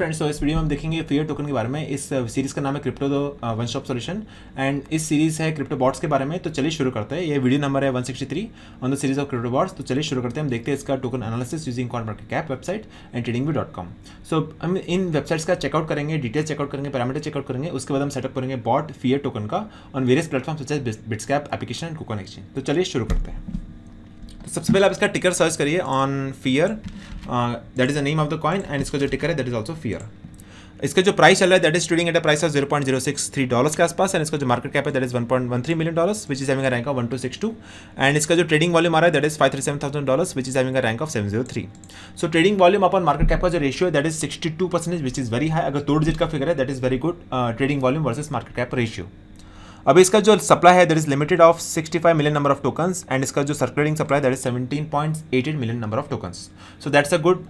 friends तो इस video में हम देखेंगे फियर टोकन के बारे में इस सीरीज़ uh, का नाम है क्रिप्टो दो वन स्टॉप सोल्यूशन एंड इस सीरीज़ है क्रिप्टो बॉट्स के बारे में तो चलिए शुरू करते हैं ये वीडियो नंबर है 163 on the series of crypto bots तो चलिए शुरू करते हैं हम देखते हैं इसका token analysis using coin market cap website and trading view dot com so हम इन वेबसाइट्स का चेकआउट करेंगे डिटेल चेकआउट करेंगे पैरामीटर चेकआउट करेंगे उसके बाद हम सेटअप करेंगे बॉट फियर टोकन का on various platform such as Bitsgap application and KuCoin exchange तो चलिए शुरू करते हैं तो सबसे पहले आप इसका टिकर सर्च करिए on fear that is the name of the coin and इसका जो टिकर है दैट इज ऑल्सो फियर इसका जो प्राइस चल रहा है that is trading at a price of zero point zero six three dollars के आसपास एंड इसका जो मार्केट कैप है that is one point one three million dollars which is having rank of one two six two and इसका जो trading volume आ रहा है that is five three seven thousand dollars which is having rank of seven zero three so trading volume अपन market cap का जो ratio है that is sixty two percent which is very high अगर दो digit का figure है that is very good trading volume versus market cap ratio अब इसका जो सप्लाई है that is limited of 65 million number of tokens and इसका जो circulating supply that is 17.88 million number of tokens so that's a good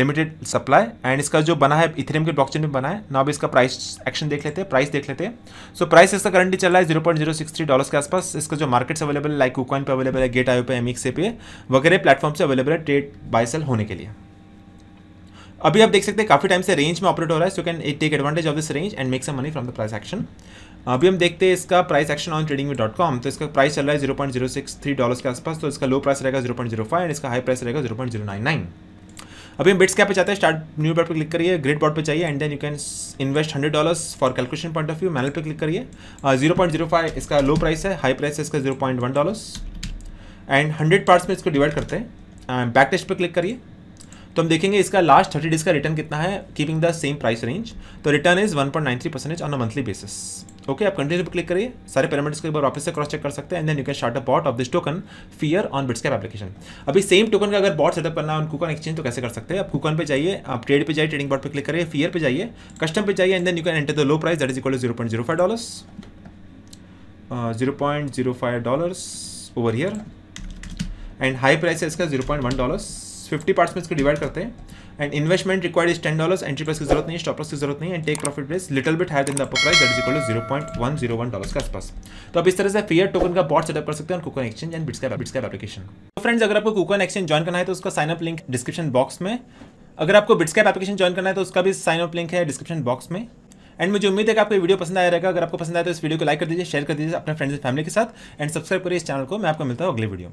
limited supply and इसका जो बना है इथेरियम के ब्लॉकचेन में बना है ना अब इसका प्राइस एक्शन देख लेते हैं प्राइस देख लेते हैं सो प्राइस इसका करंटली चल रहा है जीरो पॉइंट जीरो डॉलर के आसपास इसका जो मार्केट्स अवेलेबल लाइक कुकॉइन पर अवेलेबल है गेट आयो पे एमिक्स पे वगैरह प्लेटफॉर्म से अवेलेबल है ट्रेड बाय सेल होने के लिए अभी आप देख सकते हैं काफ़ी टाइम से रेंज में ऑपरेट हो रहा है so can take advantage of this range and make some money from the price action अभी हम देखते हैं इसका price action on trading dot com तो इसका प्राइस चल रहा है zero point zero six three dollar के आसपास तो इसका लो प्राइस रहेगा zero point zero five and इसका हाई प्राइस रहेगा zero point zero nine nine अभी हम बिट्स कैप पे चाहते हैं स्टार्ट न्यू बॉट पर क्लिक करिए ग्रेट बॉट पर चाहिए and then you can invest hundred dollars for calculation point of view manual पर क्लिक करिए जीरो पॉइंट जीरो फाइव इसका लो प्राइस है हाई प्राइस है इसका zero point one dollars and hundred parts में इसको डिवाइड करते हैं बैक टेस्ट पर क्लिक करिए तो हम देखेंगे इसका लास्ट थर्टी डेज का रिटर्न कितना है keeping the same price range तो return is one point nine three percentage on a monthly basis okay आप कंटिन्यू पर क्लिक करिए सारे पैरामीटर्स को एक बार वापस से क्रॉस चेक कर सकते हैं and then you can start a bot of this token fear on bits application अभी सेम टोकन का अगर बॉट सेटअप करना है कूकन एक्सचेंज तो कैसे कर सकते हैं आप कूकन पे जाइए आप ट्रेड पे जाइए ट्रेडिंग बॉट पे क्लिक करिए फियर पे जाइए कस्टम पे जाइए and then you can enter the low price that is equal zero point zero five dollars zero point zero five dollars over here and high price है इसका zero point one dollars fifty parts में इसको divide करते हैं and investment required is ten dollars entry price की जरूरत नहीं stop stop loss की जरूरत नहीं and take profit base little bit higher than the upper price that is equal to zero point one zero one dollars के आसपास तो आप इस तरह से फेयर टोकन का बॉट सेटअप कर सकते हैं कुकन एक्सचेंज एंड बिट्स का बिट्स का एप्लीकेशन तो फ्रेंड्स अगर आपको कुकन एक्सचेंज ज्वाइन करना है तो उसका साइनअप लिंक डिस्क्रिप्शन बॉक्स में अगर आपको बिट्स कैप एप्लीकेशन ज्वाइन करना है तो उसका भी साइनअप लिंक है डिस्क्रिप्शन बॉक्स में एंड मुझे उम्मीद है कि आपको वीडियो पसंद आया रहेगा अगर आपको पसंद आया तो इस वीडियो को लाइक कर दीजिए शेयर कर दीजिए अपने फ्रेंड्स एंड फैमिली के साथ एंड सब्सक्राइब करिए इस चैनल को मैं आपको मिलता हूँ अगले वीडियो